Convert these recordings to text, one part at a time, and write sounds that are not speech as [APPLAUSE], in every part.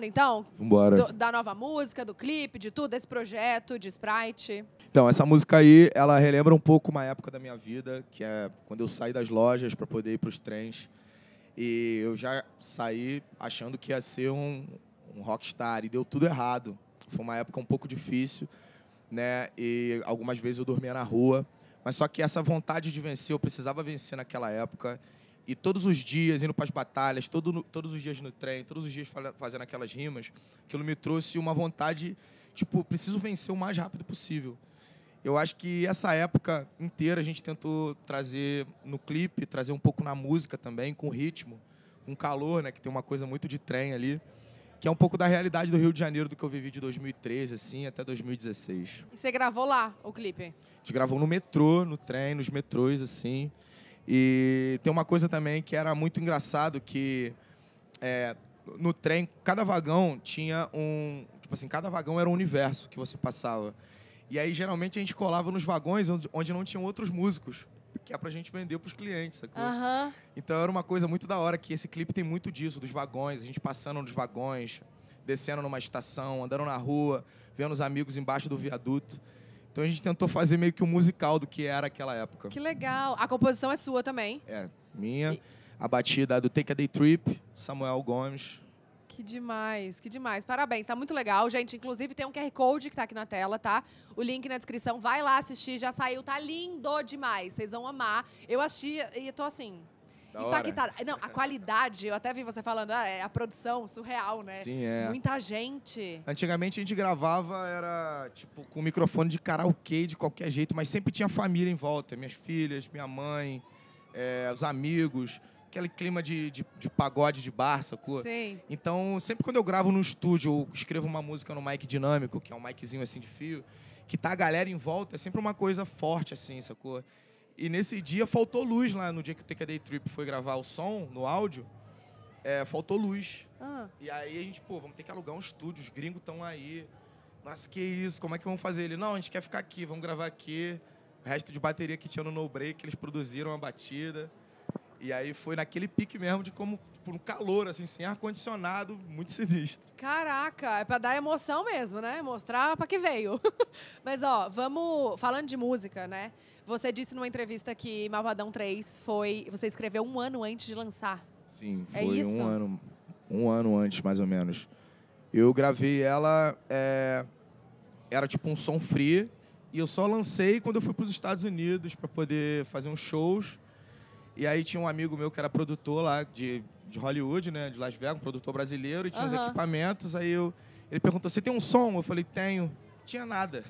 falando então? Vambora. Do, da nova música, do clipe, de tudo, desse projeto, de Sprite. Então, essa música aí, ela relembra um pouco uma época da minha vida, que é quando eu saí das lojas para poder ir para os trens. E eu já saí achando que ia ser um, um rockstar, e deu tudo errado. Foi uma época um pouco difícil, né? E algumas vezes eu dormia na rua. Mas só que essa vontade de vencer, eu precisava vencer naquela época. E todos os dias, indo para as batalhas, todo, todos os dias no trem, todos os dias fazendo aquelas rimas, aquilo me trouxe uma vontade, tipo, preciso vencer o mais rápido possível. Eu acho que essa época inteira a gente tentou trazer no clipe, trazer um pouco na música também, com ritmo, com calor, né? Que tem uma coisa muito de trem ali que é um pouco da realidade do Rio de Janeiro do que eu vivi de 2013 assim até 2016. E você gravou lá o clipe? A gente gravou no metrô, no trem, nos metrôs assim. E tem uma coisa também que era muito engraçado que é, no trem, cada vagão tinha um. Tipo assim, cada vagão era um universo que você passava. E aí, geralmente, a gente colava nos vagões onde não tinham outros músicos, que é pra gente vender pros clientes, sacou? Uhum. Então era uma coisa muito da hora, que esse clipe tem muito disso, dos vagões, a gente passando nos vagões, descendo numa estação, andando na rua, vendo os amigos embaixo do viaduto. Então a gente tentou fazer meio que um musical do que era aquela época. Que legal. A composição é sua também. É, minha. E... A batida é do Take a Day Trip, Samuel Gomes. Que demais, que demais. Parabéns, tá muito legal, gente. Inclusive tem um QR Code que tá aqui na tela, tá? O link na descrição. Vai lá assistir, já saiu, tá lindo demais. Vocês vão amar. Eu achei e tô assim, da impactada. Hora. Não, a qualidade, eu até vi você falando, ah, é a produção surreal, né? Sim, é. Muita gente. Antigamente a gente gravava, era tipo com microfone de karaokê de qualquer jeito, mas sempre tinha família em volta. Minhas filhas, minha mãe, é, os amigos. Aquele clima de, de, de pagode de bar, sacou? Sim. Então, sempre quando eu gravo no estúdio ou escrevo uma música no mic dinâmico, que é um miczinho assim de fio, que tá a galera em volta, é sempre uma coisa forte, assim, sacou? E nesse dia faltou luz lá, no dia que o TKD Trip foi gravar o som, no áudio, é, faltou luz. Ah. E aí a gente, pô, vamos ter que alugar um estúdio, os gringos estão aí. Nossa, que isso, como é que vamos fazer? Ele, não, a gente quer ficar aqui, vamos gravar aqui. O resto de bateria que tinha no No Break, eles produziram a batida. E aí foi naquele pique mesmo de como, por tipo, um calor, assim, sem ar-condicionado, muito sinistro. Caraca, é pra dar emoção mesmo, né? Mostrar pra que veio. [LAUGHS] Mas, ó, vamos. Falando de música, né? Você disse numa entrevista que Malvadão 3 foi. Você escreveu um ano antes de lançar. Sim, é foi é um ano. Um ano antes, mais ou menos. Eu gravei ela. É, era tipo um som free. E eu só lancei quando eu fui para os Estados Unidos para poder fazer uns shows. E aí tinha um amigo meu que era produtor lá de, de Hollywood, né? De Las Vegas, um produtor brasileiro, e tinha uhum. os equipamentos. Aí eu, ele perguntou: Você tem um som? Eu falei: Tenho. Tinha nada.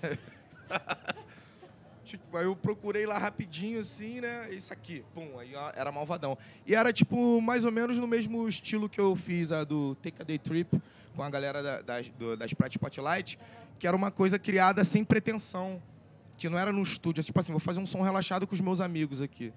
[LAUGHS] tipo, aí eu procurei lá rapidinho, assim, né? Isso aqui, pum, aí ó, era malvadão. E era, tipo, mais ou menos no mesmo estilo que eu fiz a do Take a Day Trip com a galera da, das, do, das Pride Spotlight, que era uma coisa criada sem pretensão. Que não era no estúdio, tipo assim, vou fazer um som relaxado com os meus amigos aqui.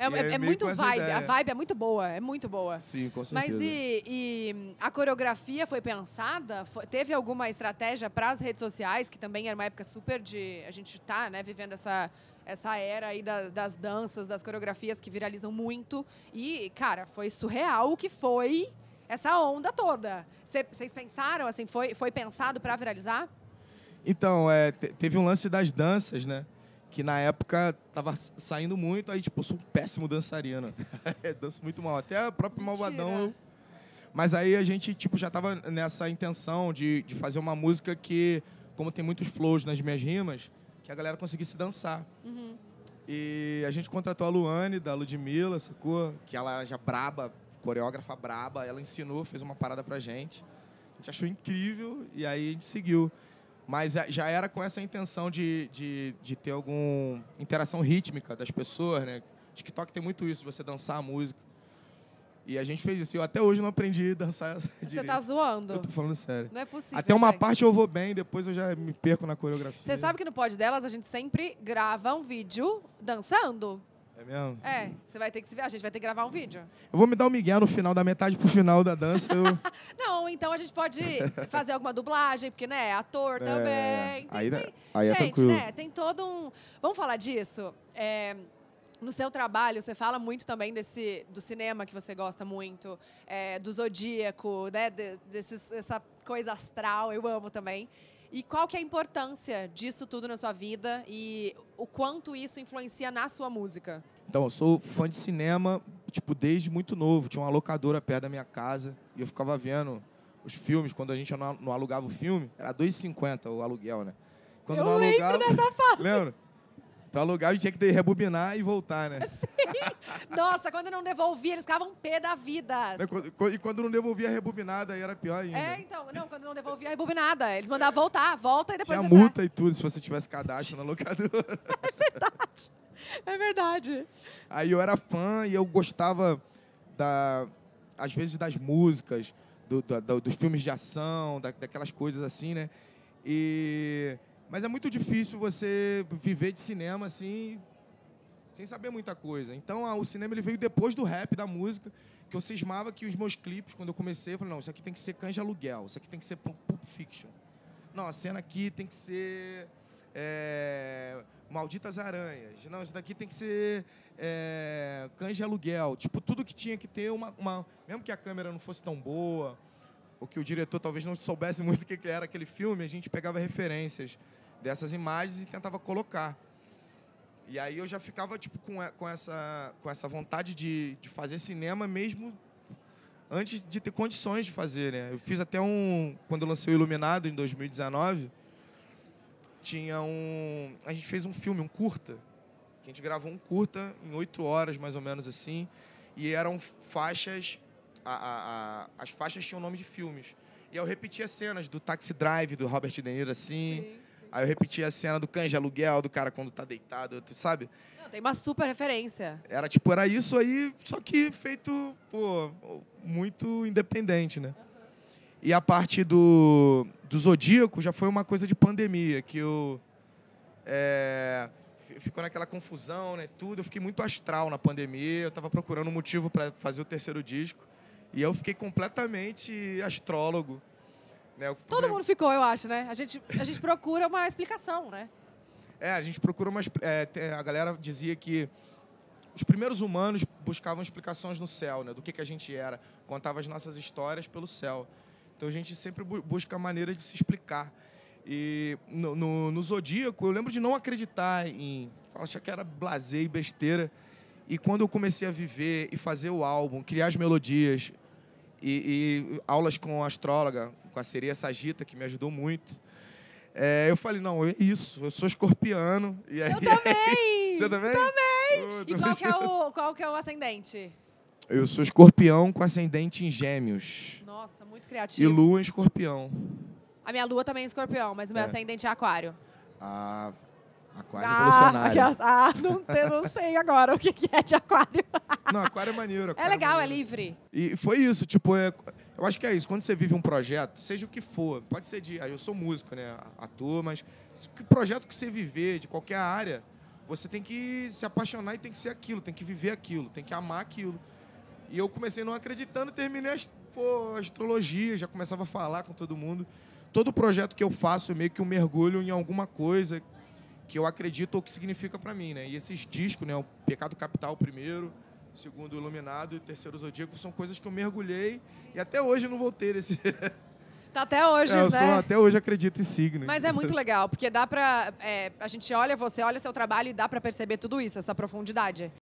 É, é, é muito vibe, ideia. a vibe é muito boa, é muito boa. Sim, com certeza. Mas e, e a coreografia foi pensada? Foi, teve alguma estratégia para as redes sociais, que também era uma época super de. A gente está né, vivendo essa, essa era aí das, das danças, das coreografias que viralizam muito. E, cara, foi surreal o que foi essa onda toda. Vocês pensaram, assim, foi, foi pensado para viralizar? Então, é, teve um lance das danças, né? que na época tava saindo muito, aí tipo, eu sou um péssimo dançarino. [LAUGHS] Danço muito mal. Até o próprio Malvadão. Mas aí a gente tipo, já tava nessa intenção de, de fazer uma música que, como tem muitos flows nas minhas rimas, que a galera conseguisse dançar. Uhum. E a gente contratou a Luane, da Ludmilla, sacou? Que ela já braba, coreógrafa braba, ela ensinou, fez uma parada pra gente. A gente achou incrível e aí a gente seguiu. Mas eh, já era com essa intenção de, de, de ter alguma interação rítmica das pessoas, né? TikTok tem muito isso, você dançar a música. E a gente fez isso. Eu até hoje não aprendi a dançar [LAUGHS] Você direito. tá zoando? Eu tô falando sério. Não é possível. Até uma gente. parte eu vou bem, depois eu já me perco na coreografia. Você sabe que no Pod Delas a gente sempre grava um vídeo dançando. É mesmo? É, você vai ter que se ver. A gente vai ter que gravar um vídeo. Eu vou me dar um migué no final, da metade pro final da dança. Eu... [LAUGHS] não, então a gente pode fazer alguma dublagem, porque, né, é ator é, também. É, aí, tem... aí é gente, tranquilo. né, tem todo um... Vamos falar disso? É... No seu trabalho, você fala muito também desse, do cinema que você gosta muito, é, do zodíaco, né? De, desses, essa coisa astral, eu amo também. E qual que é a importância disso tudo na sua vida e o quanto isso influencia na sua música? Então, eu sou fã de cinema, tipo, desde muito novo. Tinha uma locadora perto da minha casa e eu ficava vendo os filmes. Quando a gente não alugava o filme, era 2,50 o aluguel, né? Quando eu não alugava, lembro dessa fase. [LAUGHS] Lembra? Então alugava e tinha que rebobinar e voltar, né? É [LAUGHS] [LAUGHS] Nossa, quando não devolvia, eles ficavam pé da vida. E quando não devolvia a rebobinada, aí era pior ainda. É, então. Não, quando não devolvia a rebobinada. Eles mandavam voltar, volta e depois Tinha tá. multa e tudo, se você tivesse cadastro na locadora. [LAUGHS] É verdade. É verdade. Aí eu era fã e eu gostava, da, às vezes, das músicas, do, do, dos filmes de ação, da, daquelas coisas assim, né? E... Mas é muito difícil você viver de cinema assim sem saber muita coisa. Então, a, o cinema ele veio depois do rap, da música, que eu cismava que os meus clipes, quando eu comecei, eu falei, não, isso aqui tem que ser canja aluguel, isso aqui tem que ser Pulp Fiction. Não, a cena aqui tem que ser é, Malditas Aranhas. Não, isso daqui tem que ser é, canja aluguel. Tipo, tudo que tinha que ter uma, uma... Mesmo que a câmera não fosse tão boa, ou que o diretor talvez não soubesse muito o que era aquele filme, a gente pegava referências dessas imagens e tentava colocar. E aí eu já ficava tipo, com, com, essa, com essa vontade de, de fazer cinema mesmo antes de ter condições de fazer. Né? Eu fiz até um. Quando eu lancei o Iluminado em 2019, tinha um. A gente fez um filme, um curta. a gente gravou um curta em oito horas, mais ou menos assim. E eram faixas. A, a, a, as faixas tinham nome de filmes. E eu repetia cenas do Taxi Drive, do Robert De Niro, assim. Sim Aí eu repeti a cena do canja aluguel, do cara quando tá deitado, sabe? Não, tem uma super referência. Era tipo, era isso aí, só que feito, pô, muito independente, né? Uhum. E a parte do, do Zodíaco já foi uma coisa de pandemia, que eu. É, ficou naquela confusão, né? Tudo. Eu fiquei muito astral na pandemia, eu tava procurando um motivo para fazer o terceiro disco. E eu fiquei completamente astrólogo né? Todo mundo ficou, eu acho, né? A gente, a gente procura uma explicação, né? É, a gente procura uma. É, a galera dizia que os primeiros humanos buscavam explicações no céu, né? Do que, que a gente era. Contava as nossas histórias pelo céu. Então a gente sempre busca maneiras de se explicar. E no, no, no, Zodíaco, eu lembro de não acreditar em. achar que era blazer e besteira. E quando eu comecei a viver e fazer o álbum, criar as melodias, e, e, aulas com a astróloga, com a sereia Sagita, que me ajudou muito. É, eu falei, não, é isso, eu sou escorpiano. E aí, eu também! [LAUGHS] É Você também? Também! e qual, é o, qual é o ascendente? Eu sou escorpião com ascendente em gêmeos. Nossa, muito criativo. E lua em escorpião. A minha lua também é escorpião, mas o meu é. ascendente é aquário. Ah, Aquário ah, evolucionário. ah, não, não sei agora o que, é de aquário. Não, aquário é maneiro. É aquário é legal, é, é, livre. E foi isso, tipo, é, eu acho que é isso. Quando você vive um projeto, seja o que for, pode ser de. Ah, eu sou músico, né? Ator, mas que projeto que você viver, de qualquer área, você tem que se apaixonar e tem que ser aquilo, tem que viver aquilo, tem que amar aquilo. E eu comecei não acreditando, terminei as, pô, astrologia, já começava a falar com todo mundo. Todo projeto que eu faço, meio que um mergulho em alguma coisa que eu acredito ou que significa para mim, né? E esses discos, né, o Pecado Capital primeiro, segundo Iluminado e terceiro Zodíaco, são coisas que eu mergulhei e até hoje não voltei ter [LAUGHS] Tá até hoje, é, eu né? até hoje acredito em signo. Mas é muito [LAUGHS] legal, porque dá pra. É, a gente olha você, olha seu trabalho e dá pra perceber tudo isso, essa profundidade.